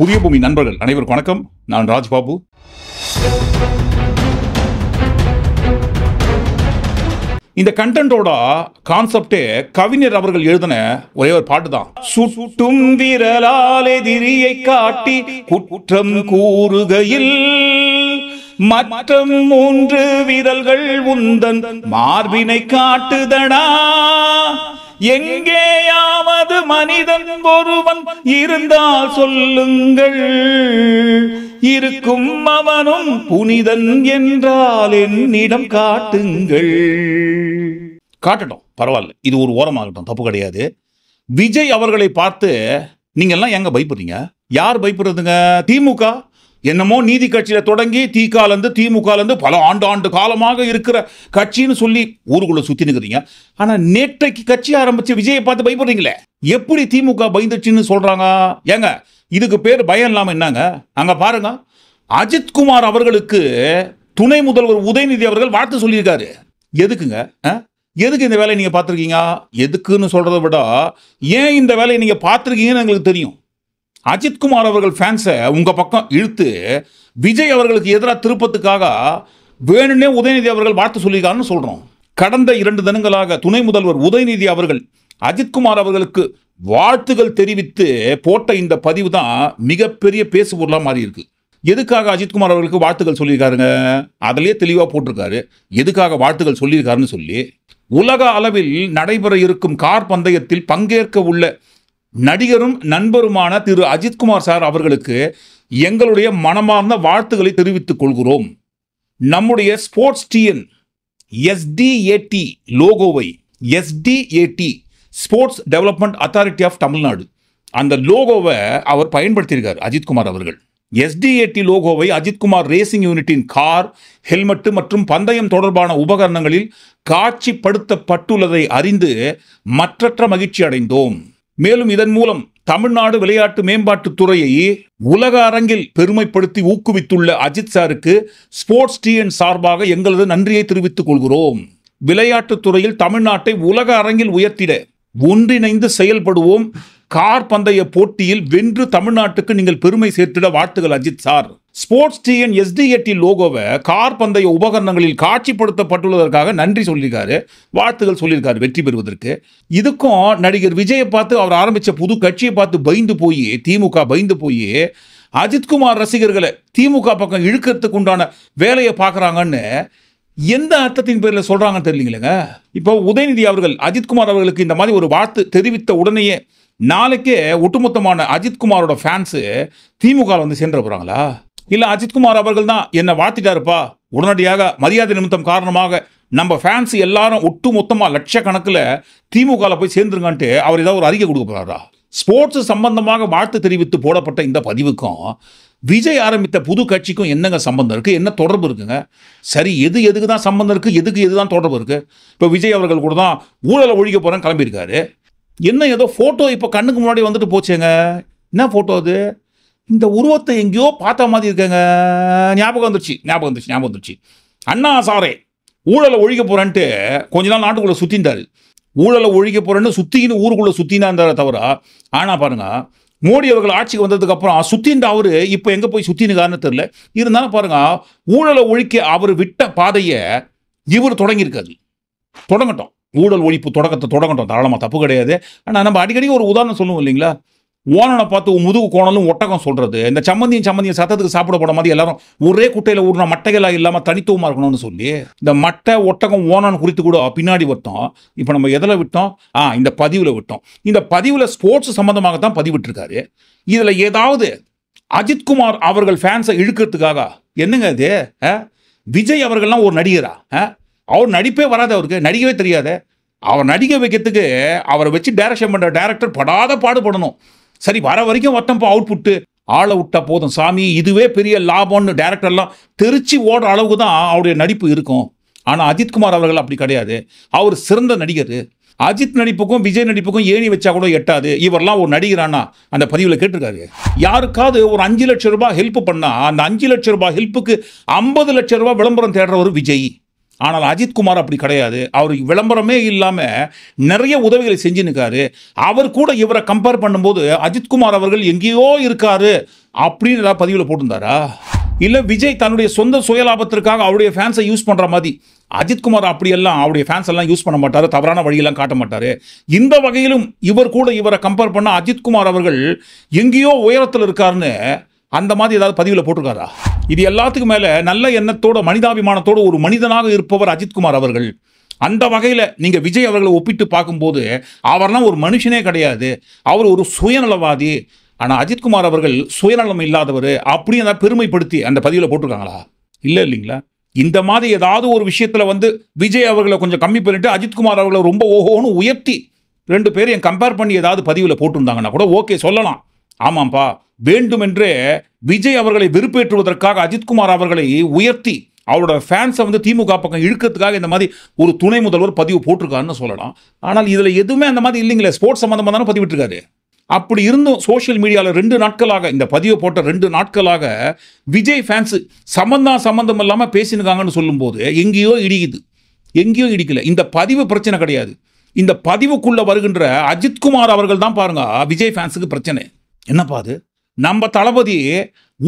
புதிய பூமி நண்பர்கள் அனைவருக்கும் வணக்கம் நான் ராஜ்பாபு இந்த கண்டென்ட்டோட கான்செப்டே கவிஞர் அவர்கள் எழுதின ஒரே ஒரு பாட்டு தான் சுட்டும் விரலால் எதிரியை காட்டி குற்றம் கூறுகையில் மற்றும் மூன்று விரல்கள் உந்தன் மார்பினை காட்டுதடா எங்கேயா அதாவது மனிதன் ஒருவன் இருந்தால் சொல்லுங்கள் இருக்கும் அவனும் புனிதன் என்றால் என்னிடம் காட்டுங்கள் காட்டட்டும் பரவாயில்ல இது ஒரு ஓரமாகட்டும் தப்பு கிடையாது விஜய் அவர்களை பார்த்து எல்லாம் எங்க பயப்படுறீங்க யார் பயப்படுறதுங்க திமுக என்னமோ நீதி கட்சியில் தொடங்கி திகாலேருந்து திமுகலேருந்து பல ஆண்டு ஆண்டு காலமாக இருக்கிற கட்சின்னு சொல்லி ஊருக்குள்ளே சுற்றி நிற்கிறீங்க ஆனால் நேற்றைக்கு கட்சி ஆரம்பித்து விஜயை பார்த்து பயப்படுறீங்களே எப்படி திமுக பயந்துச்சுன்னு சொல்கிறாங்க ஏங்க இதுக்கு பேர் பயம் இல்லாமல் என்னங்க அங்கே பாருங்க அஜித்குமார் அவர்களுக்கு துணை முதல்வர் உதயநிதி அவர்கள் வாழ்த்து சொல்லியிருக்காரு எதுக்குங்க எதுக்கு இந்த வேலையை நீங்கள் பார்த்துருக்கீங்க எதுக்குன்னு சொல்கிறத விட ஏன் இந்த வேலையை நீங்கள் பார்த்துருக்கீங்கன்னு எங்களுக்கு தெரியும் அஜித்குமார் அவர்கள் ஃபேன்ஸை உங்கள் பக்கம் இழுத்து விஜய் அவர்களுக்கு எதிராக திருப்பத்துக்காக வேணும்னே உதயநிதி அவர்கள் வாழ்த்து சொல்லியிருக்காருன்னு சொல்கிறோம் கடந்த இரண்டு தினங்களாக துணை முதல்வர் உதயநிதி அவர்கள் அஜித்குமார் அவர்களுக்கு வாழ்த்துகள் தெரிவித்து போட்ட இந்த பதிவு தான் மிகப்பெரிய பேசு பொருளாக மாறி இருக்கு எதுக்காக அஜித்குமார் அவர்களுக்கு வாழ்த்துக்கள் சொல்லியிருக்காருங்க அதிலே தெளிவாக போட்டிருக்காரு எதுக்காக வாழ்த்துகள் சொல்லியிருக்காருன்னு சொல்லி உலக அளவில் நடைபெற இருக்கும் கார் பந்தயத்தில் பங்கேற்க உள்ள நடிகரும் நண்பருமான திரு அஜித்குமார் சார் அவர்களுக்கு எங்களுடைய மனமார்ந்த வாழ்த்துக்களை தெரிவித்துக் கொள்கிறோம் நம்முடைய ஸ்போர்ட்ஸ் டிஎன் எஸ்டிஏடி லோகோவை SDAT sports development authority of Tamil Nadu அந்த லோகோவை அவர் பயன்படுத்தியிருக்கார் அஜித்குமார் அவர்கள் எஸ்டிஏடி லோகோவை அஜித்குமார் ரேசிங் யூனிட்டின் கார் ஹெல்மெட்டு மற்றும் பந்தயம் தொடர்பான உபகரணங்களில் காட்சிப்படுத்தப்பட்டுள்ளதை அறிந்து மற்றற்ற மகிழ்ச்சி அடைந்தோம் மேலும் இதன் மூலம் தமிழ்நாடு விளையாட்டு மேம்பாட்டுத் துறையை உலக அரங்கில் பெருமைப்படுத்தி ஊக்குவித்துள்ள அஜித் சாருக்கு ஸ்போர்ட்ஸ் டிஎன் சார்பாக எங்களது நன்றியை தெரிவித்துக் கொள்கிறோம் விளையாட்டுத் துறையில் தமிழ்நாட்டை உலக அரங்கில் உயர்த்திட ஒன்றிணைந்து செயல்படுவோம் கார் பந்தய போட்டியில் வென்று தமிழ்நாட்டுக்கு நீங்கள் பெருமை சேர்த்திட வாழ்த்துகள் Ajith sir sports TN SDAT லோகோவை கார் பந்தய உபகரணங்களில் காட்சிப்படுத்தப்பட்டுள்ளதற்காக நன்றி சொல்லியிருக்காரு வாழ்த்துகள் சொல்லியிருக்காரு வெற்றி பெறுவதற்கு இதுக்கும் நடிகர் விஜயை பார்த்து அவர் ஆரம்பித்த புது கட்சியை பார்த்து பயந்து போய் திமுக பயந்து போய் அஜித்குமார் ரசிகர்களை திமுக பக்கம் இழுக்கிறதுக்கு உண்டான வேலையை பார்க்குறாங்கன்னு எந்த அர்த்தத்தின் பேரில் சொல்கிறாங்கன்னு தெரியலீங்களேங்க இப்போ உதயநிதி அவர்கள் அஜித்குமார் அவர்களுக்கு இந்த மாதிரி ஒரு வாழ்த்து தெரிவித்த உடனேயே நாளைக்கே ஒட்டுமொத்தமான அஜித்குமாரோட ஃபேன்ஸு திமுக வந்து சென்று போகிறாங்களா இல்லை அஜித்குமார் அவர்கள் தான் என்னை வாழ்த்திட்டாருப்பா உடனடியாக மரியாதை நிமித்தம் காரணமாக நம்ம ஃபேன்ஸ் எல்லாரும் ஒட்டு மொத்தமாக லட்சக்கணக்கில் திமுகவில் போய் சேர்ந்துருங்கன்ட்டு அவர் ஏதாவது ஒரு அறிக்கை கொடுக்க போறாரா ஸ்போர்ட்ஸ் சம்பந்தமாக வாழ்த்து தெரிவித்து போடப்பட்ட இந்த பதிவுக்கும் விஜய் ஆரம்பித்த புது கட்சிக்கும் என்னங்க சம்பந்தம் இருக்குது என்ன தொடர்பு இருக்குங்க சரி எது எதுக்கு தான் சம்பந்தம் இருக்குது எதுக்கு எது தான் தொடர்பு இருக்குது இப்போ விஜய் அவர்கள் கூட தான் ஊழலை ஒழிக்க போகிறேன் கிளம்பியிருக்காரு என்ன ஏதோ ஃபோட்டோ இப்போ கண்ணுக்கு முன்னாடி வந்துட்டு போச்சேங்க என்ன ஃபோட்டோ அது இந்த உருவத்தை எங்கேயோ பார்த்த மாதிரி இருக்கேங்க ஞாபகம் வந்துருச்சு ஞாபகம் வந்துருச்சு ஞாபகம் வந்துருச்சு அண்ணா சாரே ஊழலை ஒழிக்க போகிறேன்ட்டு கொஞ்ச நாள் நாட்டுக்குள்ளே சுற்றிந்தார் ஊழலை ஒழிக்க போகிறேன்னு சுற்றின்னு ஊருக்குள்ளே சுற்றினா இருந்தார தவிர ஆனால் பாருங்கள் மோடி அவர்கள் ஆட்சிக்கு வந்ததுக்கு அப்புறம் சுத்தின் அவரு இப்போ எங்கே போய் சுத்தினுக்காருன்னு தெரில இருந்தாலும் பாருங்க ஊழலை ஒழிக்க அவர் விட்ட பாதையை இவர் தொடங்கியிருக்காரு தொடங்கட்டும் ஊழல் ஒழிப்பு தொடக்கத்தை தொடங்கட்டும் தாராளமாக தப்பு கிடையாது ஆனால் நம்ம அடிக்கடி ஒரு உதாரணம் சொல்லுவோம் இல்லைங்களா ஓனனை பார்த்து முதுகு கோணலும் ஒட்டகம் சொல்கிறது இந்த சம்மந்தியும் சம்மந்தியும் சத்தத்துக்கு சாப்பிட போட மாதிரி எல்லாரும் ஒரே குட்டையில் ஊடுனா மட்டைகளாக இல்லாமல் தனித்துவமாக இருக்கணும்னு சொல்லி இந்த மட்டை ஒட்டகம் ஓனன் குறித்து கூட பின்னாடி விட்டோம் இப்போ நம்ம எதில் விட்டோம் ஆ இந்த பதிவில் விட்டோம் இந்த பதிவில் ஸ்போர்ட்ஸ் சம்மந்தமாக தான் பதிவிட்டிருக்காரு இதில் ஏதாவது அஜித்குமார் அவர்கள் ஃபேன்ஸை இழுக்கிறதுக்காக என்னங்க அது விஜய் அவர்கள்லாம் ஒரு நடிகரா அவர் நடிப்பே வராது அவருக்கு நடிக்கவே தெரியாது அவர் நடிக்க வைக்கிறதுக்கு அவரை வச்சு டைரக்ஷன் பண்ணுற டேரக்டர் படாத பாடுபடணும் சரி வர வரைக்கும் போ அவுட்புட்டு ஆளை விட்டா போதும் சாமி இதுவே பெரிய லாபம்னு டேரக்டர்லாம் தெரிச்சு ஓடுற அளவுக்கு தான் அவருடைய நடிப்பு இருக்கும் ஆனால் அஜித்குமார் அவர்கள் அப்படி கிடையாது அவர் சிறந்த நடிகர் அஜித் நடிப்புக்கும் விஜய் நடிப்புக்கும் ஏணி வச்சா கூட எட்டாது இவரெல்லாம் ஒரு நடிகரானா அந்த பதிவில் கேட்டிருக்காரு யாருக்காவது ஒரு அஞ்சு லட்சம் ரூபாய் ஹெல்ப் பண்ணால் அந்த அஞ்சு லட்சம் ரூபாய் ஹெல்ப்புக்கு ஐம்பது லட்சம் ரூபாய் விளம்பரம் தேடுற ஒரு விஜய் ஆனால் அஜித்குமார் அப்படி கிடையாது அவர் விளம்பரமே இல்லாமல் நிறைய உதவிகளை செஞ்சுனுக்காரு அவர் கூட இவரை கம்பேர் பண்ணும்போது அஜித்குமார் அவர்கள் எங்கேயோ இருக்காரு அப்படின்னு ஏதாவது பதிவில் போட்டிருந்தாரா இல்லை விஜய் தன்னுடைய சொந்த சுயலாபத்திற்காக அவருடைய ஃபேன்ஸை யூஸ் பண்ணுற மாதிரி அஜித்குமார் அப்படியெல்லாம் அவருடைய ஃபேன்ஸ் எல்லாம் யூஸ் பண்ண மாட்டார் தவறான வழியெல்லாம் காட்ட மாட்டார் இந்த வகையிலும் இவர் கூட இவரை கம்பேர் பண்ண அஜித்குமார் அவர்கள் எங்கேயோ உயரத்தில் இருக்காருன்னு அந்த மாதிரி ஏதாவது பதிவில் போட்டிருக்காரா இது எல்லாத்துக்கும் மேலே நல்ல எண்ணத்தோட மனிதாபிமானத்தோடு ஒரு மனிதனாக இருப்பவர் அஜித்குமார் அவர்கள் அந்த வகையில் நீங்கள் விஜய் அவர்களை ஒப்பிட்டு பார்க்கும்போது அவர்லாம் ஒரு மனுஷனே கிடையாது அவர் ஒரு சுயநலவாதி ஆனால் அஜித்குமார் அவர்கள் சுயநலம் இல்லாதவர் அப்படியே அதை பெருமைப்படுத்தி அந்த பதிவில் போட்டிருக்காங்களா இல்லை இல்லைங்களா இந்த மாதிரி ஏதாவது ஒரு விஷயத்தில் வந்து விஜய் அவர்களை கொஞ்சம் கம்மி பண்ணிட்டு அஜித்குமார் அவர்களை ரொம்ப ஓஹோன்னு உயர்த்தி ரெண்டு பேரையும் கம்பேர் பண்ணி ஏதாவது பதிவில் போட்டிருந்தாங்கன்னா கூட ஓகே சொல்லலாம் ஆமாம்ப்பா வேண்டுமென்றே விஜய் அவர்களை வெறுப்பேற்றுவதற்காக அஜித்குமார் அவர்களை உயர்த்தி அவரோட ஃபேன்ஸை வந்து திமுக பக்கம் இழுக்கிறதுக்காக இந்த மாதிரி ஒரு துணை முதல்வர் பதிவு போட்டிருக்காருன்னு சொல்லலாம் ஆனால் இதில் எதுவுமே அந்த மாதிரி இல்லைங்களே ஸ்போர்ட்ஸ் சம்மந்தமாக தானே பதிவிட்டுருக்காரு அப்படி இருந்தும் சோஷியல் மீடியாவில் ரெண்டு நாட்களாக இந்த பதிவை போட்ட ரெண்டு நாட்களாக விஜய் ஃபேன்ஸு சம்மந்தம் சம்மந்தம் இல்லாமல் பேசினுக்காங்கன்னு சொல்லும்போது எங்கேயோ இடிக்குது எங்கேயோ இடிக்கல இந்த பதிவு பிரச்சனை கிடையாது இந்த பதிவுக்குள்ளே வருகின்ற அஜித்குமார் அவர்கள் தான் பாருங்க விஜய் ஃபேன்ஸுக்கு பிரச்சனை என்னப்பா அது நம்ம தளபதி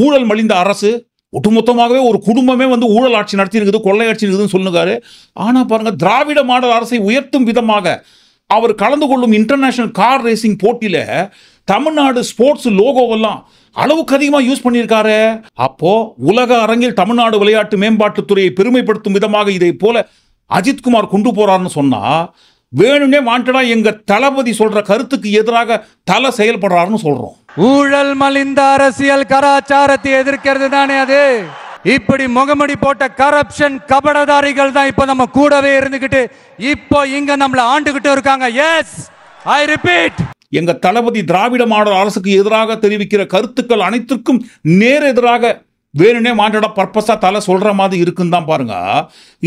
ஊழல் மலிந்த அரசு ஒட்டுமொத்தமாகவே ஒரு குடும்பமே வந்து ஊழல் ஆட்சி நடத்தியிருக்குது கொள்ளையாட்சி இருக்குதுன்னு சொல்லுங்காரு ஆனால் பாருங்கள் திராவிட மாடல் அரசை உயர்த்தும் விதமாக அவர் கலந்து கொள்ளும் இன்டர்நேஷனல் கார் ரேசிங் போட்டியில் தமிழ்நாடு ஸ்போர்ட்ஸ் லோகோவெல்லாம் அளவுக்கு அதிகமாக யூஸ் பண்ணியிருக்காரு அப்போ உலக அரங்கில் தமிழ்நாடு விளையாட்டு மேம்பாட்டுத்துறையை பெருமைப்படுத்தும் விதமாக இதை போல அஜித்குமார் கொண்டு போறாருன்னு சொன்னா வேணும்னே வாண்டடா எங்க தளபதி சொல்ற கருத்துக்கு எதிராக தலை செயல்படுறாருன்னு சொல்றோம் ஊழல் மலிந்த அரசியல் கலாச்சாரத்தை எதிர்க்கிறது தானே அது இப்படி முகமடி போட்ட கரப்ஷன் கபடதாரிகள் தான் இப்போ நம்ம கூடவே இருந்துகிட்டு இப்போ இங்க நம்மள ஆண்டுகிட்டு இருக்காங்க எஸ் ஐ ரிப்பீட் எங்க தளபதி திராவிட மாடல் அரசுக்கு எதிராக தெரிவிக்கிற கருத்துக்கள் அனைத்திற்கும் நேர் எதிராக வேணுனே மாண்டட பர்பஸா தலை சொல்ற மாதிரி இருக்குன்னு தான் பாருங்க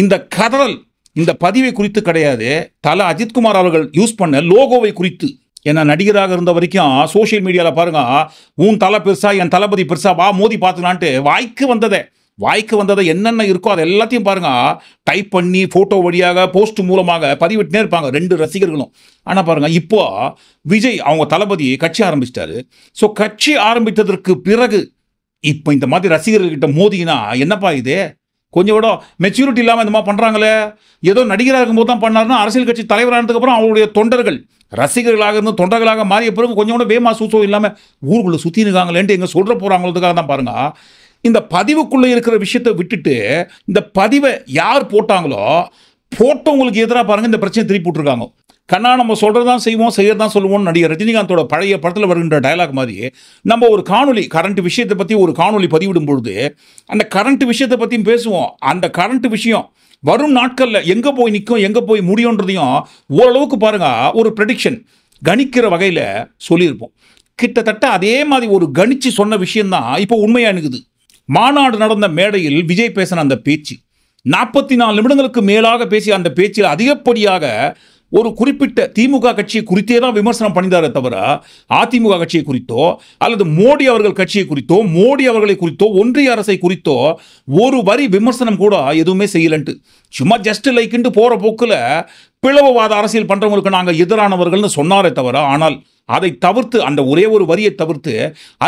இந்த கதல் இந்த பதிவை குறித்து கிடையாது தலை அஜித்குமார் அவர்கள் யூஸ் பண்ண லோகோவை குறித்து ஏன்னா நடிகராக இருந்த வரைக்கும் சோஷியல் மீடியாவில் பாருங்கள் உன் தலை பெருசா என் தளபதி பெருசா வா மோதி பார்த்துக்கலான்ட்டு வாய்க்கு வந்ததே வாய்க்கு வந்ததை என்னென்ன இருக்கோ அது எல்லாத்தையும் பாருங்க டைப் பண்ணி ஃபோட்டோ வழியாக போஸ்ட் மூலமாக பதிவிட்டுனே இருப்பாங்க ரெண்டு ரசிகர்களும் ஆனால் பாருங்கள் இப்போ விஜய் அவங்க தளபதி கட்சி ஆரம்பிச்சிட்டாரு ஸோ கட்சி ஆரம்பித்ததற்கு பிறகு இப்போ இந்த மாதிரி ரசிகர்கள்கிட்ட மோதினா என்னப்பா இது கொஞ்சம் கூட மெச்சூரிட்டி இல்லாமல் இந்த மாதிரி பண்ணுறாங்களே ஏதோ நடிகராக இருக்கும்போது தான் பண்ணாருன்னா அரசியல் கட்சி தலைவரானதுக்கப்புறம் அவங்களுடைய தொண்டர்கள் ரசிகர்களாக இருந்து தொண்டர்களாக மாறிய பிறகு கொஞ்சம் கூட வேமா சூசம் இல்லாமல் ஊருக்குள்ளே சுற்றி இருக்காங்களேன்ட்டு எங்கே சொல்கிற போகிறாங்களதுக்காக தான் பாருங்கள் இந்த பதிவுக்குள்ளே இருக்கிற விஷயத்தை விட்டுட்டு இந்த பதிவை யார் போட்டாங்களோ போட்டவங்களுக்கு எதிராக பாருங்கள் இந்த பிரச்சனை திருப்பி விட்ருக்காங்க கண்ணா நம்ம சொல்கிறது தான் செய்வோம் செய்ய தான் சொல்லுவோம்னு நடிகர் ரஜினிகாந்தோட பழைய படத்தில் வருகின்ற டயலாக் மாதிரி நம்ம ஒரு காணொலி கரண்ட் விஷயத்தை பற்றி ஒரு காணொலி பதிவிடும் பொழுது அந்த கரண்ட் விஷயத்தை பற்றியும் பேசுவோம் அந்த கரண்ட் விஷயம் வரும் நாட்களில் எங்கே போய் நிற்கும் எங்கே போய் முடியுன்றதையும் ஓரளவுக்கு பாருங்கள் ஒரு ப்ரெடிக்ஷன் கணிக்கிற வகையில் சொல்லியிருப்போம் கிட்டத்தட்ட அதே மாதிரி ஒரு கணிச்சு சொன்ன விஷயந்தான் இப்போ உண்மையாக இருக்குது மாநாடு நடந்த மேடையில் விஜய் பேசின அந்த பேச்சு நாற்பத்தி நாலு நிமிடங்களுக்கு மேலாக பேசிய அந்த பேச்சில் அதிகப்படியாக ஒரு குறிப்பிட்ட திமுக கட்சியை குறித்தே தான் விமர்சனம் பண்ணினாரே தவிர அதிமுக கட்சியை குறித்தோ அல்லது மோடி அவர்கள் கட்சியை குறித்தோ மோடி அவர்களை குறித்தோ ஒன்றிய அரசை குறித்தோ ஒரு வரி விமர்சனம் கூட எதுவுமே செய்யலன்ட்டு சும்மா ஜஸ்ட் லைக்குன்ட்டு போகிற போக்கில் பிளவுவாத அரசியல் பண்ணுறவங்களுக்கு நாங்கள் எதிரானவர்கள்னு சொன்னாரே தவிர ஆனால் அதை தவிர்த்து அந்த ஒரே ஒரு வரியை தவிர்த்து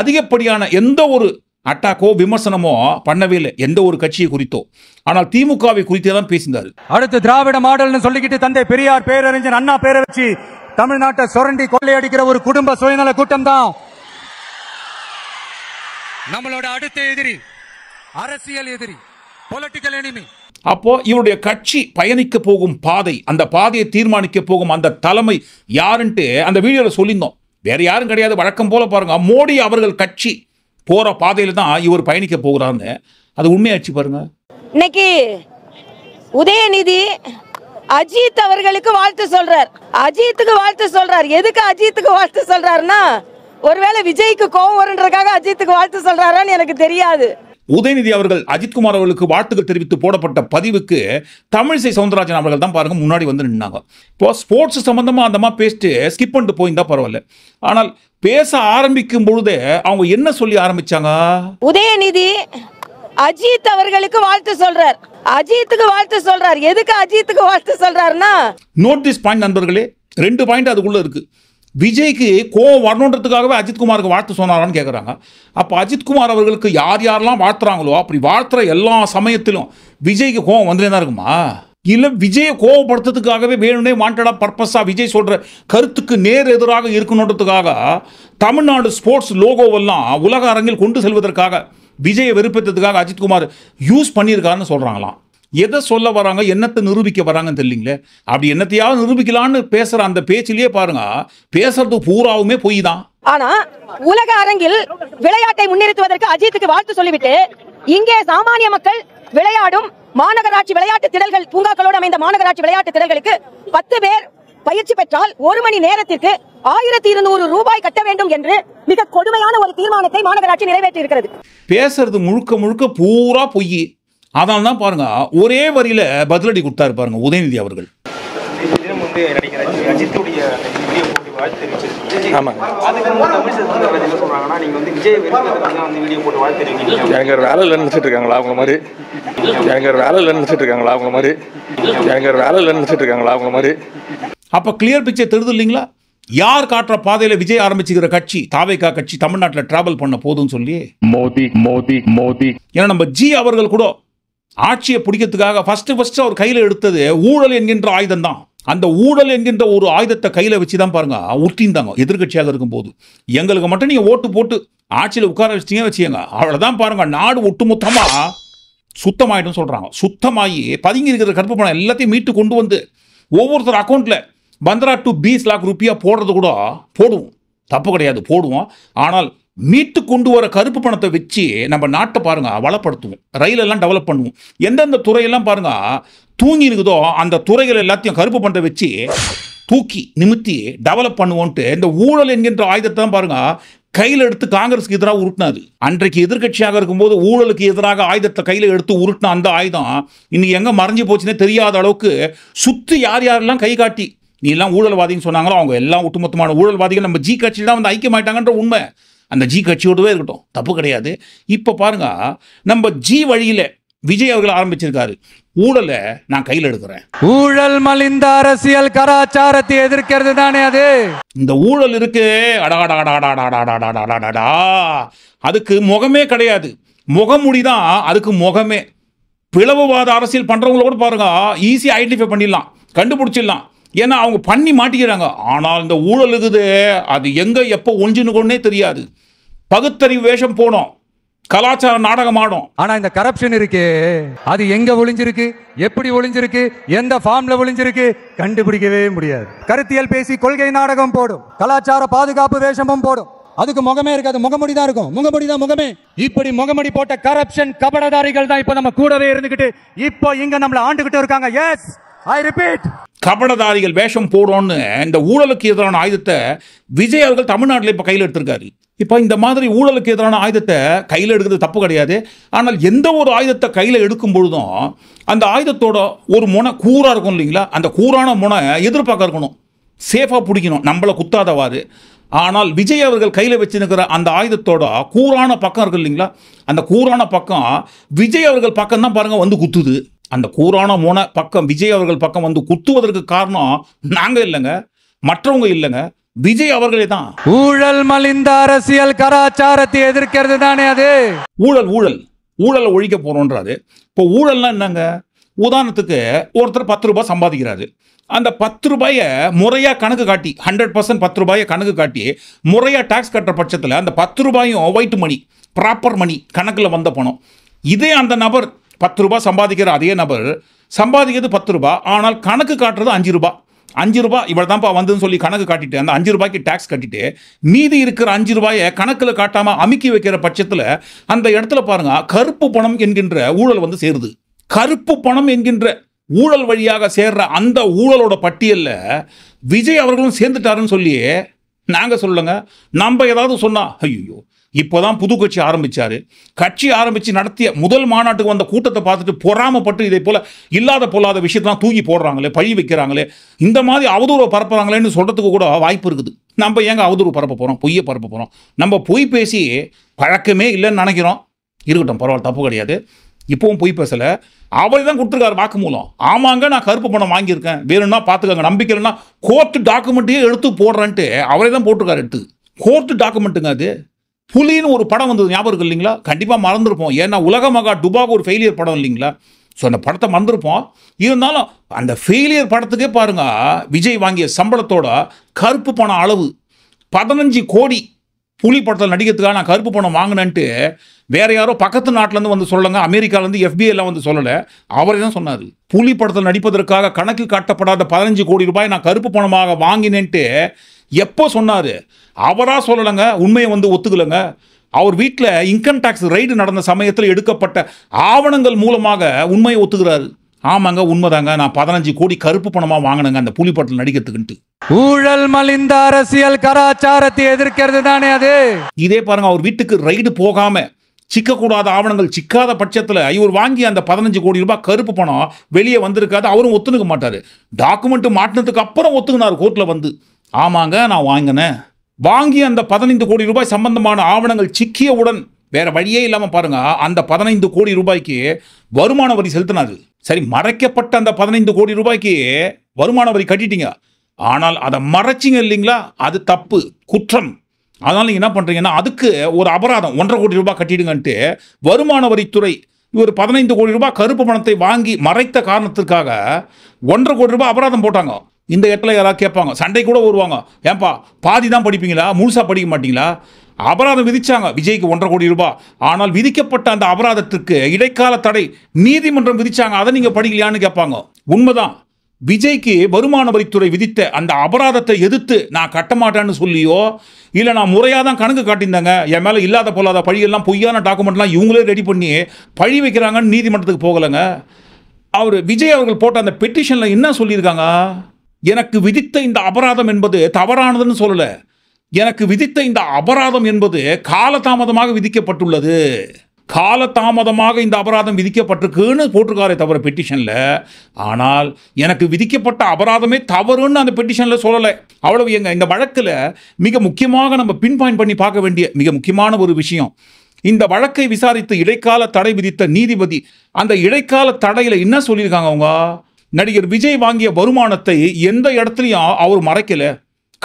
அதிகப்படியான எந்த ஒரு அட்டாக்கோ விமர்சனமோ பண்ணவே இல்லை எந்த ஒரு கட்சியை குறித்தோ ஆனால் திமுகவை குறித்தே தான் பேசினார் அடுத்து திராவிட மாடல்னு சொல்லிக்கிட்டு தந்தை பெரியார் பேரறிஞர் அண்ணா பேரை வச்சு தமிழ்நாட்டை சுரண்டி கொள்ளையடிக்கிற ஒரு குடும்ப சுயநல கூட்டம் தான் நம்மளோட அடுத்த எதிரி அரசியல் எதிரி பொலிட்டிக்கல் எனிமி அப்போ இவருடைய கட்சி பயணிக்க போகும் பாதை அந்த பாதையை தீர்மானிக்க போகும் அந்த தலைமை யாருன்ட்டு அந்த வீடியோவில் சொல்லியிருந்தோம் வேற யாரும் கிடையாது வழக்கம் போல பாருங்க மோடி அவர்கள் கட்சி போகிற பாதையில் தான் இவர் பயணிக்க போகிறான்னு அது உண்மையாச்சு பாருங்க இன்னைக்கு உதயநிதி அஜித் அவர்களுக்கு வாழ்த்து சொல்றார் அஜித்துக்கு வாழ்த்து சொல்றார் எதுக்கு அஜித்துக்கு வாழ்த்து சொல்றாருன்னா ஒருவேளை விஜய்க்கு கோவம் வருன்றதுக்காக அஜித்துக்கு வாழ்த்து சொல்றாரான்னு எனக்கு தெரியாது உதயநிதி அவர்கள் அஜித்குமார் அவர்களுக்கு வாழ்த்துக்கள் தெரிவித்து போடப்பட்ட பதிவுக்கு தமிழிசை சவுந்தரராஜன் அவர்கள் தான் பாருங்க முன்னாடி வந்து நின்னாங்க இப்போ ஸ்போர்ட்ஸ் சம்மந்தமாக அந்த மாதிரி பேசிட்டு ஸ்கிப் பண்ணிட்டு போயிருந்தா பரவாயில்ல ஆனால் பேச ஆரம்பிக்கும் பொழுதே அவங்க என்ன சொல்லி ஆரம்பிச்சாங்க உதயநிதி அஜித் அவர்களுக்கு வாழ்த்து சொல்றார் அஜித்துக்கு வாழ்த்து சொல்றார் எதுக்கு அஜித்துக்கு வாழ்த்து சொல்றாருன்னா நோட் திஸ் பாயிண்ட் நண்பர்களே ரெண்டு பாயிண்ட் அதுக்குள்ள இருக்கு விஜய்க்கு கோவம் வரணுன்றதுக்காகவே அஜித்குமாருக்கு வாழ்த்து சொன்னாரான்னு கேட்குறாங்க அப்போ அஜித்குமார் அவர்களுக்கு யார் யாரெல்லாம் வாழ்த்துறாங்களோ அப்படி வாழ்த்துற எல்லா சமயத்திலும் விஜய்க்கு கோவம் வந்துட்டே தான் இருக்குமா இல்லை விஜயை கோவப்படுத்துறதுக்காகவே வேணும்னே வாண்டடாக பர்பஸாக விஜய் சொல்கிற கருத்துக்கு நேர் எதிராக இருக்கணுன்றதுக்காக தமிழ்நாடு ஸ்போர்ட்ஸ் லோகோவெல்லாம் உலக அரங்கில் கொண்டு செல்வதற்காக விஜயை வெறுப்பதற்காக அஜித்குமார் யூஸ் பண்ணியிருக்காருன்னு சொல்கிறாங்களாம் எதை சொல்ல வராங்க என்னத்தை நிரூபிக்க வராங்கன்னு தெரியலீங்களே அப்படி என்னத்தையாவது நிரூபிக்கலான்னு பேசுற அந்த பேச்சிலேயே பாருங்க பேசுறது பூராவுமே பொய் தான் ஆனா உலக அரங்கில் விளையாட்டை முன்னிறுத்துவதற்கு அஜித்துக்கு வாழ்த்து சொல்லிவிட்டு இங்கே சாமானிய மக்கள் விளையாடும் மாநகராட்சி விளையாட்டு திடல்கள் பூங்காக்களோடு அமைந்த மாநகராட்சி விளையாட்டு திடல்களுக்கு பத்து பேர் பயிற்சி பெற்றால் ஒரு மணி நேரத்திற்கு ஆயிரத்தி இருநூறு ரூபாய் கட்ட வேண்டும் என்று மிக கொடுமையான ஒரு தீர்மானத்தை மாநகராட்சி நிறைவேற்றி இருக்கிறது பேசுறது முழுக்க முழுக்க பூரா பொய் அதனால தான் பாருங்க ஒரே வரியில பதிலடி கொடுத்தாரு பாருங்க உதயநிதி அவர்கள் அவங்க மாதிரி இருக்காங்களா அவங்க மாதிரி அவங்க மாதிரி அப்போ கிளியர் தெரிது இல்லைங்களா யார் காட்டுற விஜய் ஆரம்பிச்சுக்கிற கட்சி தாவைக்கா கட்சி தமிழ்நாட்டில் டிராவல் பண்ண போதும்னு சொல்லி மோதி மோதி மோதி ஏன்னா நம்ம ஜி அவர்கள் கூட ஆட்சியை பிடிக்கிறதுக்காக ஃபஸ்ட்டு ஃபஸ்ட்டு அவர் கையில் எடுத்தது ஊழல் என்கின்ற ஆயுதம் தான் அந்த ஊழல் என்கின்ற ஒரு ஆயுதத்தை கையில் வச்சு தான் பாருங்க உருட்டிந்தாங்க எதிர்கட்சியாக இருக்கும்போது எங்களுக்கு மட்டும் நீங்கள் ஓட்டு போட்டு ஆட்சியில் உட்கார வச்சிட்டீங்க வச்சுக்கோங்க தான் பாருங்கள் நாடு ஒட்டுமொத்தமாக சுத்தமாயிடும் சொல்கிறாங்க சுத்தமாகி பதுங்கி இருக்கிற கருப்பு பணம் எல்லாத்தையும் மீட்டு கொண்டு வந்து ஒவ்வொருத்தர் அக்கௌண்ட்டில் பந்த்ரா டு பீஸ் லாக் ருப்பியாக போடுறது கூட போடுவோம் தப்பு கிடையாது போடுவோம் ஆனால் மீட்டு கொண்டு வர கருப்பு பணத்தை வச்சு நம்ம நாட்டை பாருங்க வளப்படுத்துவோம் ரயிலெல்லாம் டெவலப் பண்ணுவோம் எந்தெந்த துறையெல்லாம் பாருங்க தூங்கி இருக்குதோ அந்த துறைகள் எல்லாத்தையும் கருப்பு பணத்தை வச்சு தூக்கி நிமித்தி டெவலப் பண்ணுவோன்ட்டு இந்த ஊழல் என்கின்ற ஆயுதத்தை தான் பாருங்க கையில் எடுத்து காங்கிரஸுக்கு எதிராக உருட்டினாது அன்றைக்கு எதிர்கட்சியாக இருக்கும்போது ஊழலுக்கு எதிராக ஆயுதத்தை கையில் எடுத்து உருட்டின அந்த ஆயுதம் இன்னைக்கு எங்கே மறைஞ்சு போச்சுன்னே தெரியாத அளவுக்கு சுற்றி யார் யாரெல்லாம் கை காட்டி நீ எல்லாம் ஊழல்வாதின்னு சொன்னாங்களோ அவங்க எல்லாம் ஒட்டுமொத்தமான ஊழல்வாதிகள் நம்ம ஜி கட்சியில் தான் வந்து ஐக்கியமாயிட்டாங்கன்ற உண்மை அந்த ஜி கட்சியோடவே இருக்கட்டும் தப்பு கிடையாது இப்போ பாருங்க நம்ம ஜி வழியில் விஜய் அவர்கள் ஆரம்பிச்சிருக்காரு ஊழலை நான் கையில் எடுக்கிறேன் ஊழல் மலிந்த அரசியல் கலாச்சாரத்தை எதிர்க்கிறது தானே அது இந்த ஊழல் இருக்கு அதுக்கு முகமே கிடையாது முகமுடி தான் அதுக்கு முகமே பிளவுவாத அரசியல் பண்றவங்களோட பாருங்க ஈஸியாக ஐடென்டிஃபை பண்ணிடலாம் கண்டுபிடிச்சிடலாம் ஏன்னா அவங்க பண்ணி மாட்டிக்கிறாங்க ஆனால் இந்த ஊழல் இருக்குது அது எங்கே எப்போ ஒழிஞ்சுன்னு தெரியாது பகுத்தறிவு வேஷம் போனோம் கலாச்சார நாடகம் ஆடும் ஆனா இந்த கரப்ஷன் இருக்கு அது எங்க ஒளிஞ்சிருக்கு எப்படி ஒளிஞ்சிருக்கு எந்த ஃபார்ம்ல ஒளிஞ்சிருக்கு கண்டுபிடிக்கவே முடியாது கருத்தியல் பேசி கொள்கை நாடகம் போடும் கலாச்சார பாதுகாப்பு வேஷமும் போடும் அதுக்கு முகமே இருக்காது முகமடி தான் இருக்கும் முகமடி தான் முகமே இப்படி முகமடி போட்ட கரப்ஷன் கபடதாரிகள் தான் இப்ப நம்ம கூடவே இருந்துகிட்டு இப்போ இங்க நம்மள ஆண்டுகிட்டு இருக்காங்க எஸ் ஐ ரிப்பீட் கபடதாரிகள் வேஷம் போடுறோன்னு இந்த ஊழலுக்கு எதிரான ஆயுதத்தை விஜய் அவர்கள் தமிழ்நாட்டில் இப்போ கையில் எடுத்திருக்காரு இப்போ இந்த மாதிரி ஊழலுக்கு எதிரான ஆயுதத்தை கையில் எடுக்கிறது தப்பு கிடையாது ஆனால் எந்த ஒரு ஆயுதத்தை கையில் எடுக்கும் பொழுதும் அந்த ஆயுதத்தோட ஒரு முனை கூறாக இருக்கும் இல்லைங்களா அந்த கூறான முனை எதிர்பார்க்க இருக்கணும் சேஃபாக பிடிக்கணும் நம்மளை குத்தாதவாது ஆனால் விஜய் அவர்கள் கையில் வச்சுருக்கிற அந்த ஆயுதத்தோட கூறான பக்கம் இருக்கு இல்லைங்களா அந்த கூறான பக்கம் விஜய் அவர்கள் பக்கம் தான் பாருங்கள் வந்து குத்துது அந்த கூறான மோன பக்கம் விஜய் அவர்கள் பக்கம் வந்து குத்துவதற்கு காரணம் நாங்க இல்லைங்க மற்றவங்க இல்லைங்க விஜய் அவர்களே தான் ஊழல் மலிந்த அரசியல் கலாச்சாரத்தை எதிர்க்கிறது தானே அது ஊழல் ஊழல் ஊழலை ஒழிக்க போறோன்றாரு இப்போ ஊழல்னா என்னங்க உதாரணத்துக்கு ஒருத்தர் பத்து ரூபாய் சம்பாதிக்கிறாரு அந்த பத்து ரூபாய முறையாக கணக்கு காட்டி ஹண்ட்ரட் பர்சன்ட் பத்து ரூபாயை கணக்கு காட்டி முறையாக டேக்ஸ் கட்டுற பட்சத்தில் அந்த பத்து ரூபாயும் ஒயிட் மணி ப்ராப்பர் மணி கணக்கில் வந்த பணம் இதே அந்த நபர் பத்து ரூபா சம்பாதிக்கிற அதே நபர் சம்பாதிக்கிறது பத்து ரூபா ஆனால் கணக்கு காட்டுறது அஞ்சு ரூபா அஞ்சு ரூபா இவ்வளோ தான்ப்பா வந்துன்னு சொல்லி கணக்கு காட்டிட்டு அந்த அஞ்சு ரூபாய்க்கு டேக்ஸ் கட்டிட்டு மீதி இருக்கிற அஞ்சு ரூபாயை கணக்கில் காட்டாமல் அமுக்கி வைக்கிற பட்சத்தில் அந்த இடத்துல பாருங்கள் கருப்பு பணம் என்கின்ற ஊழல் வந்து சேருது கருப்பு பணம் என்கின்ற ஊழல் வழியாக சேர்ற அந்த ஊழலோட பட்டியலில் விஜய் அவர்களும் சேர்ந்துட்டாருன்னு சொல்லி நாங்கள் சொல்லுங்க நம்ம ஏதாவது சொன்னால் ஐயோ இப்போ தான் புது கட்சி ஆரம்பித்தார் கட்சி ஆரம்பித்து நடத்திய முதல் மாநாட்டுக்கு வந்த கூட்டத்தை பார்த்துட்டு பொறாமப்பட்டு இதே போல் இல்லாத பொல்லாத விஷயத்தெல்லாம் தூக்கி போடுறாங்களே பழி வைக்கிறாங்களே இந்த மாதிரி அவதூறு பரப்புறாங்களேன்னு சொல்கிறதுக்கு கூட வாய்ப்பு இருக்குது நம்ம ஏங்க அவதூறு பரப்ப போகிறோம் பொய்யை பரப்ப போகிறோம் நம்ம பொய் பேசி பழக்கமே இல்லைன்னு நினைக்கிறோம் இருக்கட்டும் பரவாயில்ல தப்பு கிடையாது இப்போவும் பொய் பேசலை அவரை தான் கொடுத்துருக்காரு வாக்கு மூலம் ஆமாங்க நான் கருப்பு பணம் வாங்கியிருக்கேன் வேணும்னா பார்த்துக்கோங்க நம்பிக்கைன்னா கோர்ட்டு டாக்குமெண்ட்டையே எடுத்து போடுறேன்ட்டு அவரே தான் போட்டிருக்காரு எடுத்து கோர்ட்டு டாக்குமெண்ட்டுங்க அது புலின்னு ஒரு படம் வந்தது ஞாபகம் இல்லைங்களா கண்டிப்பாக மறந்துருப்போம் ஏன்னா உலக மகா டுபாக் ஒரு ஃபெயிலியர் படம் இல்லைங்களா ஸோ அந்த படத்தை மறந்துருப்போம் இருந்தாலும் அந்த ஃபெயிலியர் படத்துக்கே பாருங்க விஜய் வாங்கிய சம்பளத்தோட கருப்பு பண அளவு பதினஞ்சு கோடி புலி படத்தில் நடிக்கிறதுக்காக நான் கருப்பு பணம் வாங்கினேன்ட்டு வேற யாரோ பக்கத்து நாட்டிலேருந்து வந்து சொல்லுங்க அமெரிக்காலேருந்து எஃபிஐலாம் வந்து சொல்லலை அவரே தான் சொன்னார் புலி படத்தில் நடிப்பதற்காக கணக்கு காட்டப்படாத பதினஞ்சு கோடி ரூபாய் நான் கருப்பு பணமாக வாங்கினேன்ட்டு எப்போ சொன்னார் அவராக சொல்லலைங்க உண்மையை வந்து ஒத்துக்கலைங்க அவர் வீட்டில் இன்கம் டேக்ஸ் ரைடு நடந்த சமயத்தில் எடுக்கப்பட்ட ஆவணங்கள் மூலமாக உண்மையை ஒத்துக்கிறாரு ஆமாங்க உண்மைதாங்க நான் பதினஞ்சு கோடி கருப்பு பணமாக வாங்கினங்க அந்த புலிப்பட்டில் நடிக்கிறதுக்குன்ட்டு ஊழல் மலிந்த அரசியல் கலாச்சாரத்தை எதிர்க்கிறது தானே அது இதே பாருங்க அவர் வீட்டுக்கு ரைடு போகாம சிக்கக்கூடாத ஆவணங்கள் சிக்காத பட்சத்தில் இவர் வாங்கி அந்த பதினஞ்சு கோடி ரூபாய் கருப்பு பணம் வெளியே வந்திருக்காது அவரும் ஒத்துணுக்க மாட்டார் டாக்குமெண்ட் மாட்டினதுக்கு அப்புறம் ஒத்துக்கினார் கோர்ட்டில் வந்து ஆமாங்க நான் வாங்கினேன் வாங்கி அந்த பதினைந்து கோடி ரூபாய் சம்பந்தமான ஆவணங்கள் சிக்கியவுடன் வேற வழியே இல்லாமல் பாருங்க அந்த பதினைந்து கோடி ரூபாய்க்கு வருமான வரி செலுத்தினாரு சரி மறைக்கப்பட்ட அந்த பதினைந்து கோடி ரூபாய்க்கு வருமான வரி கட்டிட்டீங்க ஆனால் அதை மறைச்சிங்க இல்லைங்களா அது தப்பு குற்றம் அதனால் நீங்கள் என்ன பண்ணுறீங்கன்னா அதுக்கு ஒரு அபராதம் ஒன்றரை கோடி ரூபாய் கட்டிடுங்கன்ட்டு வருமான வரித்துறை ஒரு பதினைந்து கோடி ரூபாய் கருப்பு பணத்தை வாங்கி மறைத்த காரணத்திற்காக ஒன்றரை கோடி ரூபாய் அபராதம் போட்டாங்க இந்த இடத்துல யாராவது கேட்பாங்க சண்டை கூட வருவாங்க ஏன்பா பாதி தான் படிப்பீங்களா முழுசாக படிக்க மாட்டீங்களா அபராதம் விதிச்சாங்க விஜய்க்கு ஒன்றரை கோடி ரூபாய் ஆனால் விதிக்கப்பட்ட அந்த அபராதத்திற்கு இடைக்கால தடை நீதிமன்றம் விதிச்சாங்க அதை நீங்கள் படிக்கலையான்னு கேட்பாங்க உண்மைதான் விஜய்க்கு வருமான வரித்துறை விதித்த அந்த அபராதத்தை எதிர்த்து நான் கட்ட மாட்டேன்னு சொல்லியோ இல்லை நான் முறையாக தான் கணக்கு காட்டியிருந்தாங்க என் மேலே இல்லாத பொல்லாத பழியெல்லாம் பொய்யான டாக்குமெண்ட்லாம் இவங்களே ரெடி பண்ணி பழி வைக்கிறாங்கன்னு நீதிமன்றத்துக்கு போகலைங்க அவர் விஜய் அவர்கள் போட்ட அந்த பெட்டிஷனில் என்ன சொல்லியிருக்காங்க எனக்கு விதித்த இந்த அபராதம் என்பது தவறானதுன்னு சொல்லலை எனக்கு விதித்த இந்த அபராதம் என்பது காலதாமதமாக விதிக்கப்பட்டுள்ளது காலதாமதமாக இந்த அபராதம் விதிக்கப்பட்டிருக்குன்னு போட்டிருக்காரே தவிர பெட்டிஷனில் ஆனால் எனக்கு விதிக்கப்பட்ட அபராதமே தவறுன்னு அந்த பெட்டிஷனில் சொல்லலை அவ்வளவு எங்க இந்த வழக்கில் மிக முக்கியமாக நம்ம பின்பாயின் பண்ணி பார்க்க வேண்டிய மிக முக்கியமான ஒரு விஷயம் இந்த வழக்கை விசாரித்து இடைக்கால தடை விதித்த நீதிபதி அந்த இடைக்கால தடையில் என்ன சொல்லியிருக்காங்க அவங்க நடிகர் விஜய் வாங்கிய வருமானத்தை எந்த இடத்துலையும் அவர் மறைக்கலை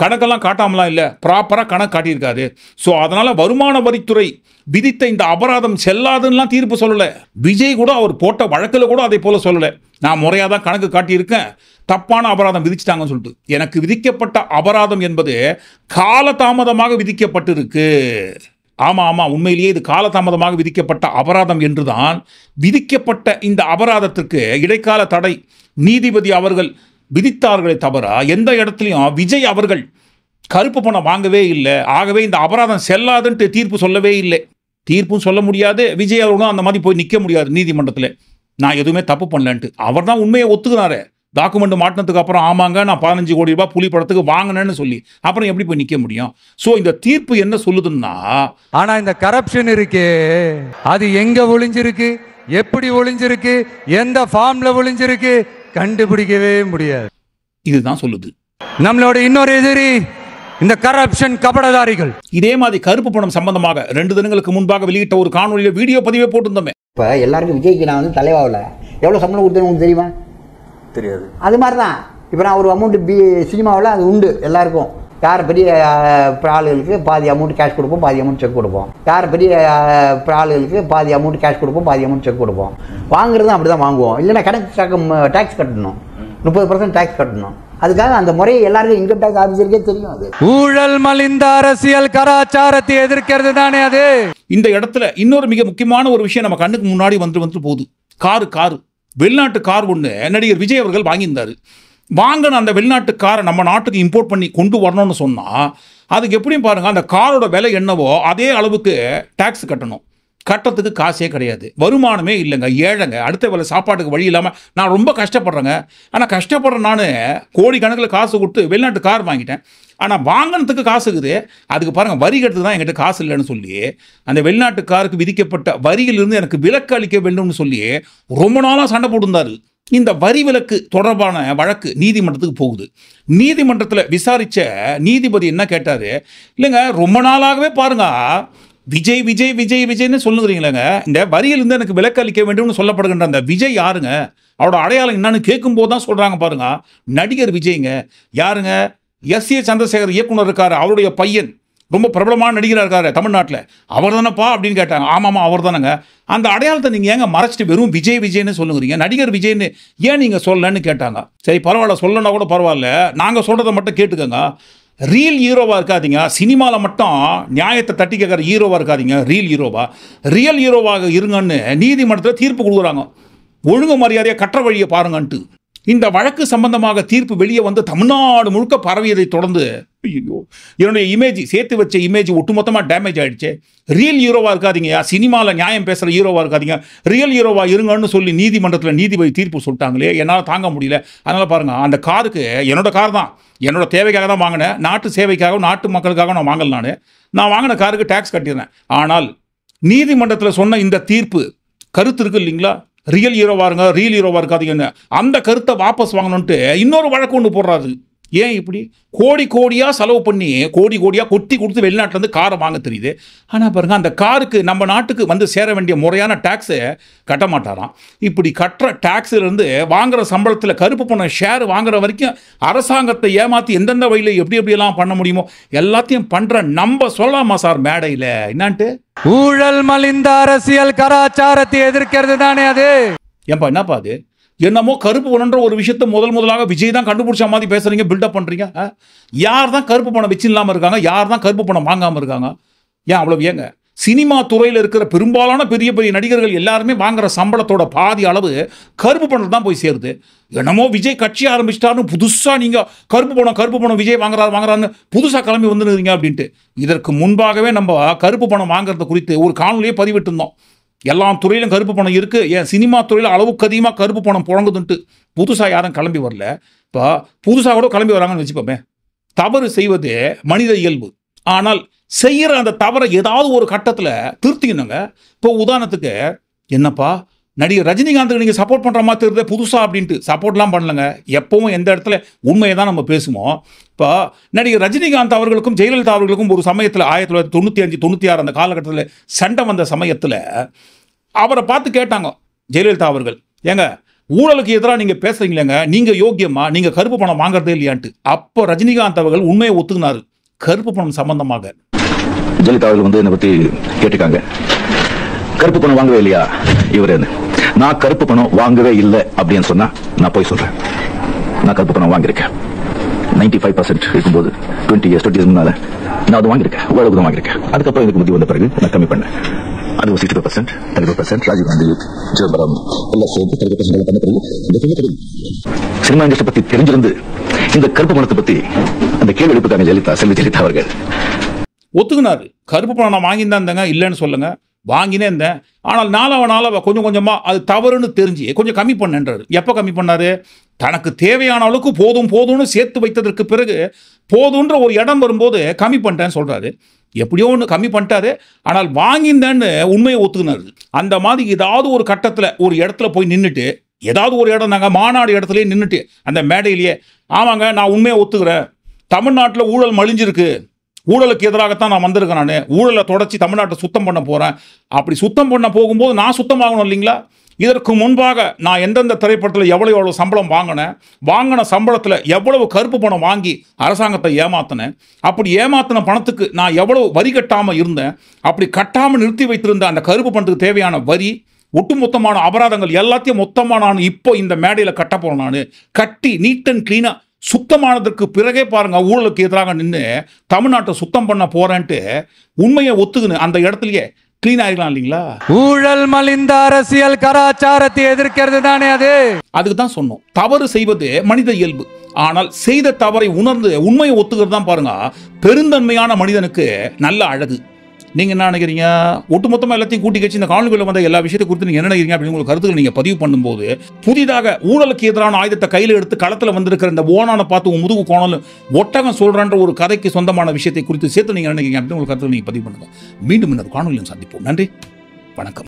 கணக்கெல்லாம் காட்டாமலாம் இல்லை ப்ராப்பராக கணக்கு காட்டியிருக்காது ஸோ அதனால் வருமான வரித்துறை விதித்த இந்த அபராதம் செல்லாதுன்னெலாம் தீர்ப்பு சொல்லலை விஜய் கூட அவர் போட்ட வழக்கில் கூட அதை போல் சொல்லலை நான் முறையாக தான் கணக்கு காட்டியிருக்கேன் தப்பான அபராதம் விதிச்சிட்டாங்கன்னு சொல்லிட்டு எனக்கு விதிக்கப்பட்ட அபராதம் என்பது காலதாமதமாக விதிக்கப்பட்டிருக்கு ஆமாம் ஆமாம் உண்மையிலேயே இது காலதாமதமாக விதிக்கப்பட்ட அபராதம் என்றுதான் விதிக்கப்பட்ட இந்த அபராதத்திற்கு இடைக்கால தடை நீதிபதி அவர்கள் விதித்தார்களே தவிர எந்த இடத்துலையும் விஜய் அவர்கள் கருப்பு பணம் வாங்கவே இல்லை ஆகவே இந்த அபராதம் செல்லாதுன்ட்டு தீர்ப்பு சொல்லவே இல்லை தீர்ப்பும் சொல்ல முடியாது விஜய் அவர்களும் அந்த மாதிரி போய் நிற்க முடியாது நீதிமன்றத்தில் நான் எதுவுமே தப்பு பண்ணலன்ட்டு அவர் தான் உண்மையை ஒத்துக்கிறாரு டாக்குமெண்ட் மாட்டினதுக்கு அப்புறம் ஆமாங்க நான் பதினஞ்சு கோடி ரூபாய் புலி படத்துக்கு வாங்கினேன்னு சொல்லி அப்புறம் எப்படி போய் நிற்க முடியும் ஸோ இந்த தீர்ப்பு என்ன சொல்லுதுன்னா ஆனா இந்த கரப்ஷன் இருக்கு அது எங்க ஒளிஞ்சிருக்கு எப்படி ஒளிஞ்சிருக்கு எந்த ஃபார்ம்ல ஒளிஞ்சிருக்கு கண்டுபிடிக்கவே முடியாது இதுதான் சொல்லுது நம்மளோட இன்னொரு எதிரி இந்த கரப்ஷன் கபடதாரிகள் இதே மாதிரி கருப்பு பணம் சம்பந்தமாக ரெண்டு தினங்களுக்கு முன்பாக வெளியிட்ட ஒரு காணொலியில் வீடியோ பதிவே போட்டிருந்தோமே இப்ப எல்லாருக்கும் விஜய்க்கு நான் வந்து தலைவாவில் எவ்வளவு சம்பளம் கொடுத்தேன் உங்களுக்கு தெரியுமா தெரியாது அது மாதிரி தான் இப்போ நான் ஒரு அமௌண்ட் பி சினிமாவில் அது உண்டு எல்லாருக்கும் யார் பெரிய ஆளுகளுக்கு பாதி அமௌண்ட் கேஷ் கொடுப்போம் பாதி அமௌண்ட் செக் கொடுப்போம் யார் பெரிய ஆளுகளுக்கு பாதி அமௌண்ட் கேஷ் கொடுப்போம் பாதி அமௌண்ட் செக் கொடுப்போம் வாங்குறதும் அப்படி தான் வாங்குவோம் இல்லைன்னா கணக்கு டேக்ஸ் கட்டணும் முப்பது பர்சன்ட் டேக்ஸ் கட்டணும் அதுக்காக அந்த முறையை எல்லாருக்கும் இன்கம் டேக்ஸ் ஆஃபீஸருக்கே தெரியும் அது ஊழல் மலிந்த அரசியல் கலாச்சாரத்தை எதிர்க்கிறது தானே அது இந்த இடத்துல இன்னொரு மிக முக்கியமான ஒரு விஷயம் நம்ம கண்ணுக்கு முன்னாடி வந்து வந்து போகுது காரு காரு வெளிநாட்டு கார் ஒன்று நடிகர் விஜய் அவர்கள் வாங்கியிருந்தாரு வாங்கின அந்த வெளிநாட்டு காரை நம்ம நாட்டுக்கு இம்போர்ட் பண்ணி கொண்டு வரணும்னு சொன்னால் அதுக்கு எப்படியும் பாருங்கள் அந்த காரோட விலை என்னவோ அதே அளவுக்கு டேக்ஸ் கட்டணும் கட்டத்துக்கு காசே கிடையாது வருமானமே இல்லைங்க ஏழைங்க அடுத்த வேலை சாப்பாட்டுக்கு வழி இல்லாமல் நான் ரொம்ப கஷ்டப்படுறேங்க ஆனால் கஷ்டப்படுற நான் கோடிக்கணக்கில் காசு கொடுத்து வெளிநாட்டு கார் வாங்கிட்டேன் ஆனால் வாங்கினதுக்கு காசு இருக்குது அதுக்கு பாருங்கள் வரி கட்டுறது தான் எங்கிட்ட காசு இல்லைன்னு சொல்லி அந்த வெளிநாட்டு காருக்கு விதிக்கப்பட்ட வரியிலிருந்து எனக்கு விலக்கு அளிக்க வேண்டும்னு சொல்லி ரொம்ப நாளாக சண்டை போட்டிருந்தாரு இந்த வரி விலக்கு தொடர்பான வழக்கு நீதிமன்றத்துக்கு போகுது நீதிமன்றத்தில் விசாரித்த நீதிபதி என்ன கேட்டார் இல்லைங்க ரொம்ப நாளாகவே பாருங்க விஜய் விஜய் விஜய் விஜய்னு சொல்லுங்கிறீங்களேங்க இந்த வரியிலிருந்து எனக்கு விலக்கு அளிக்க வேண்டும்னு சொல்லப்படுகின்ற அந்த விஜய் யாருங்க அவரோட அடையாளம் என்னன்னு கேட்கும்போது தான் சொல்கிறாங்க பாருங்க நடிகர் விஜய்ங்க யாருங்க எஸ் ஏ சந்திரசேகர் இயக்குனர் இருக்கார் அவருடைய பையன் ரொம்ப பிரபலமான நடிகராக இருக்காரு தமிழ்நாட்டில் அவர் தானப்பா அப்படின்னு கேட்டாங்க ஆமாம்மா அவர் தானங்க அந்த அடையாளத்தை நீங்கள் ஏங்க மறைச்சிட்டு வெறும் விஜய் விஜய்னு சொல்லுங்கிறீங்க நடிகர் விஜய்னு ஏன் நீங்கள் சொல்லலன்னு கேட்டாங்க சரி பரவாயில்ல சொல்லனா கூட பரவாயில்ல நாங்கள் சொல்கிறத மட்டும் கேட்டுக்கோங்க ரீல் ஹீரோவாக இருக்காதிங்க சினிமாவில் மட்டும் நியாயத்தை தட்டி கேட்குற ஹீரோவாக இருக்காதிங்க ரீல் ஹீரோவாக ரியல் ஹீரோவாக இருங்கன்னு நீதிமன்றத்தில் தீர்ப்பு கொடுக்குறாங்க ஒழுங்கு மரியாதையாக கற்ற வழியை பாருங்கன்ட்டு இந்த வழக்கு சம்பந்தமாக தீர்ப்பு வெளியே வந்து தமிழ்நாடு முழுக்க பரவியதை தொடர்ந்து ஐயோ என்னுடைய இமேஜ் சேர்த்து வச்ச இமேஜ் ஒட்டுமொத்தமாக டேமேஜ் ஆகிடுச்சு ரியல் ஹீரோவாக இருக்காதிங்கயா சினிமாவில் நியாயம் பேசுகிற ஹீரோவாக இருக்காதிங்க ரியல் ஹீரோவாக இருங்கன்னு சொல்லி நீதிமன்றத்தில் நீதிபதி தீர்ப்பு சொல்லிட்டாங்களே என்னால் தாங்க முடியல அதனால் பாருங்கள் அந்த காருக்கு என்னோடய கார் தான் என்னோடய தேவைக்காக தான் வாங்கினேன் நாட்டு சேவைக்காக நாட்டு மக்களுக்காக நான் வாங்கல நான் நான் வாங்கின காருக்கு டேக்ஸ் கட்டியிருந்தேன் ஆனால் நீதிமன்றத்தில் சொன்ன இந்த தீர்ப்பு கருத்து இருக்குது இல்லைங்களா ரியல் ஹீரோவாக இருங்க ரியல் ஹீரோவாக இருக்காதிங்கன்னு அந்த கருத்தை வாபஸ் வாங்கணுன்ட்டு இன்னொரு வழக்கு ஒன்று போடுறாரு ஏன் இப்படி கோடி கோடியாக செலவு பண்ணி கோடி கோடியாக கொட்டி கொடுத்து வெளிநாட்டிலேருந்து காரை வாங்க தெரியுது ஆனால் பாருங்கள் அந்த காருக்கு நம்ம நாட்டுக்கு வந்து சேர வேண்டிய முறையான டேக்ஸை கட்ட மாட்டாராம் இப்படி கட்டுற டேக்ஸிலேருந்து வாங்குகிற சம்பளத்தில் கருப்பு பண்ண ஷேர் வாங்குற வரைக்கும் அரசாங்கத்தை ஏமாற்றி எந்தெந்த வழியில் எப்படி எப்படியெல்லாம் பண்ண முடியுமோ எல்லாத்தையும் பண்ணுற நம்ம சொல்லலாமா சார் மேடையில் என்னான்ட்டு ஊழல் மலிந்த அரசியல் கலாச்சாரத்தை எதிர்க்கிறது தானே அது ஏன்பா என்னப்பா அது என்னமோ கருப்பு பணம்ன்ற ஒரு விஷயத்த முதல் முதலாக விஜய் தான் கண்டுபிடிச்ச மாதிரி பேசுகிறீங்க பில்டப் பண்ணுறீங்க யார் தான் கருப்பு பணம் வச்சு இல்லாமல் இருக்காங்க யார் தான் கருப்பு பணம் வாங்காமல் இருக்காங்க ஏன் அவ்வளவு ஏங்க சினிமா துறையில் இருக்கிற பெரும்பாலான பெரிய பெரிய நடிகர்கள் எல்லாருமே வாங்குற சம்பளத்தோட பாதி அளவு கருப்பு பணம் தான் போய் சேருது என்னமோ விஜய் கட்சி ஆரம்பிச்சிட்டாருன்னு புதுசாக நீங்கள் கருப்பு பணம் கருப்பு பணம் விஜய் வாங்குறாரு வாங்குறாருன்னு புதுசாக கிளம்பி வந்துருக்கீங்க அப்படின்ட்டு இதற்கு முன்பாகவே நம்ம கருப்பு பணம் வாங்குறது குறித்து ஒரு காணொலியை இருந்தோம் எல்லா துறையிலும் கருப்பு பணம் இருக்குது ஏன் சினிமா துறையில் அளவுக்கு அதிகமாக கருப்பு பணம் புழங்குதுன்ட்டு புதுசாக யாரும் கிளம்பி வரல இப்போ புதுசாக கூட கிளம்பி வராங்கன்னு வச்சுப்போமே தவறு செய்வது மனித இயல்பு ஆனால் செய்கிற அந்த தவறை ஏதாவது ஒரு கட்டத்தில் திருத்திக்கணுங்க இப்போ உதாரணத்துக்கு என்னப்பா நடிகர் ரஜினிகாந்துக்கு நீங்கள் சப்போர்ட் பண்ணுற மாதிரி தெரியுது புதுசாக அப்படின்ட்டு சப்போர்ட்லாம் பண்ணலங்க எப்பவும் எந்த இடத்துல உண்மையை தான் நம்ம பேசுவோம் இப்போ நடிகர் ரஜினிகாந்த் அவர்களுக்கும் ஜெயலலிதா அவர்களுக்கும் ஒரு சமயத்தில் ஆயிரத்தி தொள்ளாயிரத்தி தொண்ணூற்றி அஞ்சு தொண்ணூற்றி ஆறு அந்த காலகட்டத்தில் சண்டை வந்த சமயத்தில் அவரை பார்த்து கேட்டாங்க ஜெயலலிதா அவர்கள் ஏங்க ஊழலுக்கு எதிராக நீங்கள் பேசுகிறீங்களேங்க நீங்கள் யோக்கியமாக நீங்கள் கருப்பு பணம் வாங்குறதே இல்லையான்ட்டு அப்போ ரஜினிகாந்த் அவர்கள் உண்மையை ஒத்துக்கினார் கருப்பு பணம் சம்பந்தமாக ஜெயலலிதா அவர்கள் வந்து என்னை பற்றி கேட்டுக்காங்க கருப்பு பணம் வாங்கவே இல்லையா இவர் நான் கருப்பு பணம் வாங்கவே இல்லை அப்படின்னு சொன்னா நான் போய் சொல்றேன் நான் கருப்பு பணம் வாங்கியிருக்கேன் நைன்டி ஃபைவ் பர்சன்ட் இருக்கும்போது டுவெண்ட்டி இயர்ஸ் டுவெண்ட்டி முன்னால நான் அது வாங்கியிருக்கேன் ஓரளவுக்கு தான் வாங்கியிருக்கேன் அதுக்கப்புறம் எனக்கு முடிவு வந்த பிறகு நான் கம்மி பண்ணேன் அது ஒரு sixty five percent thirty five percent Rajiv Gandhi Chidambaram எல்லாம் சேர்ந்து தேர்ட்டி பர்சன்ட் பண்ண பிறகு சினிமா இண்டஸ்ட்ரி பத்தி தெரிஞ்சிருந்து இந்த கருப்பு பணத்தை பத்தி அந்த கேள்வி எழுப்புக்காங்க ஜெயலலிதா செல்வி ஜெயலலிதா அவர்கள் ஒத்துக்குனாரு கருப்பு பணம் நான் இருந்தாங்க இல்லைன்னு சொல்லுங்க வாங்கினே இருந்தேன் ஆனால் நாளாவ நாளாவ கொஞ்சம் கொஞ்சமாக அது தவறுன்னு தெரிஞ்சு கொஞ்சம் கம்மி பண்ணன்றாரு எப்போ கம்மி பண்ணார் தனக்கு தேவையான அளவுக்கு போதும் போதும்னு சேர்த்து வைத்ததற்கு பிறகு போதுன்ற ஒரு இடம் வரும்போது கம்மி பண்ணிட்டேன்னு சொல்கிறாரு எப்படியோ ஒன்று கம்மி பண்ணிட்டாரு ஆனால் வாங்கியிருந்தேன்னு உண்மையை ஒத்துக்கினாரு அந்த மாதிரி ஏதாவது ஒரு கட்டத்தில் ஒரு இடத்துல போய் நின்றுட்டு ஏதாவது ஒரு இடம் நாங்கள் மாநாடு இடத்துலையே நின்றுட்டு அந்த மேடையிலேயே ஆமாங்க நான் உண்மையை ஒத்துக்கிறேன் தமிழ்நாட்டில் ஊழல் மலிஞ்சிருக்கு ஊழலுக்கு எதிராகத்தான் நான் வந்திருக்கேன் நான் ஊழலை தொடச்சி தமிழ்நாட்டை சுத்தம் பண்ண போகிறேன் அப்படி சுத்தம் பண்ண போகும்போது நான் சுத்தமாகணும் இல்லைங்களா இதற்கு முன்பாக நான் எந்தெந்த திரைப்படத்தில் எவ்வளோ எவ்வளோ சம்பளம் வாங்கினேன் வாங்கின சம்பளத்தில் எவ்வளவு கருப்பு பணம் வாங்கி அரசாங்கத்தை ஏமாத்தினேன் அப்படி ஏமாத்தின பணத்துக்கு நான் எவ்வளவு வரி கட்டாமல் இருந்தேன் அப்படி கட்டாமல் நிறுத்தி வைத்திருந்த அந்த கருப்பு பணத்துக்கு தேவையான வரி ஒட்டுமொத்தமான அபராதங்கள் எல்லாத்தையும் மொத்தமாக நான் இப்போ இந்த மேடையில் கட்ட போகிறேன் நான் கட்டி நீட் அண்ட் க்ளீனாக சுத்தமானதற்கு பிறகே பாருங்க ஊழலுக்கு எதிராக நின்று தமிழ்நாட்டை சுத்தம் பண்ண போறேன்ட்டு உண்மையை ஒத்துக்குன்னு அந்த இடத்துலயே கிளீன் ஆயிடலாம் இல்லைங்களா ஊழல் மலிந்த அரசியல் கலாச்சாரத்தை எதிர்க்கிறது தானே அது அதுக்கு தான் சொன்னோம் தவறு செய்வது மனித இயல்பு ஆனால் செய்த தவறை உணர்ந்து உண்மையை ஒத்துக்கிறது தான் பாருங்க பெருந்தன்மையான மனிதனுக்கு நல்ல அழகு நீங்கள் என்ன நினைக்கிறீங்க ஒட்டுமொத்தமாக எல்லாத்தையும் கூட்டி கட்சி இந்த காணொலிகளில் வந்த எல்லா விஷயத்தை குறித்து நீங்கள் என்ன நினைக்கிறீங்க அப்படின்னு உங்களுக்கு கருத்துக்கள் நீங்கள் பதிவு பண்ணும்போது புதிதாக ஊழலுக்கு எதிரான ஆயுதத்தை கையில் எடுத்து களத்தில் வந்திருக்கிற இந்த ஓனான பார்த்து உன் முதுகு கோணல் ஒட்டகம் சொல்கிறான்ற ஒரு கதைக்கு சொந்தமான விஷயத்தை குறித்து சேர்த்து நீங்கள் நினைக்கிறீங்க அப்படின்னு உங்களுக்கு கருத்துக்கள் நீங்கள் பதிவு பண்ணுங்கள் மீண்டும் இன்னொரு காணொலியும் சந்திப்போம் நன்றி வணக்கம்